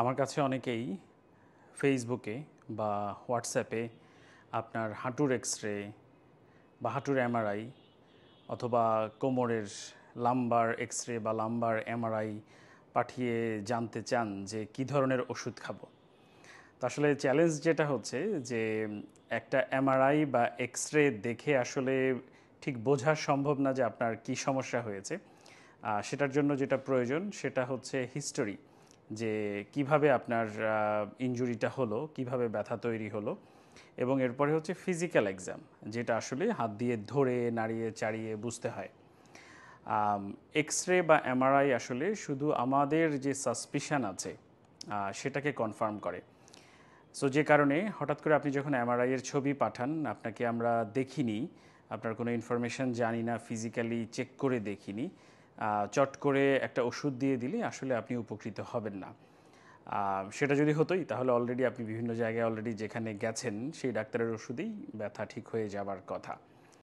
আমার কাছে অনেকেই ফেসবুকে বা হোয়াটসঅ্যাপে আপনার হাঁটুর এক্স রে বা হাঁটুর এমআরআই অথবা কোমরের লাম্বার এক্স রে বা লাম্বার এমআরআই পাঠিয়ে জানতে চান যে কি ধরনের ওষুধ খাবো তো আসলে চ্যালেঞ্জ যেটা হচ্ছে যে একটা এমআরআই বা এক্স রে দেখে আসলে ঠিক বোঝা সম্ভব না যে আপনার কি সমস্যা হয়েছে সেটার জন্য যেটা প্রয়োজন সেটা হচ্ছে হিস্টোরি যে কিভাবে আপনার ইঞ্জুরিটা হলো কিভাবে ব্যথা তৈরি হলো এবং এরপরে হচ্ছে ফিজিক্যাল এক্সাম যেটা আসলে হাত দিয়ে ধরে নাড়িয়ে চাড়িয়ে বুঝতে হয় এক্স রে বা এমআরআই আসলে শুধু আমাদের যে সাসপিশান আছে সেটাকে কনফার্ম করে সো যে কারণে হঠাৎ করে আপনি যখন এমআরআইয়ের ছবি পাঠান আপনাকে আমরা দেখিনি আপনার কোনো ইনফরমেশান জানি না ফিজিক্যালি চেক করে দেখিনি চট করে একটা ওষুধ দিয়ে দিলে আসলে আপনি উপকৃত হবেন না সেটা যদি হতোই তাহলে অলরেডি আপনি বিভিন্ন জায়গায় অলরেডি যেখানে গেছেন সেই ডাক্তারের ওষুধেই ব্যথা ঠিক হয়ে যাওয়ার কথা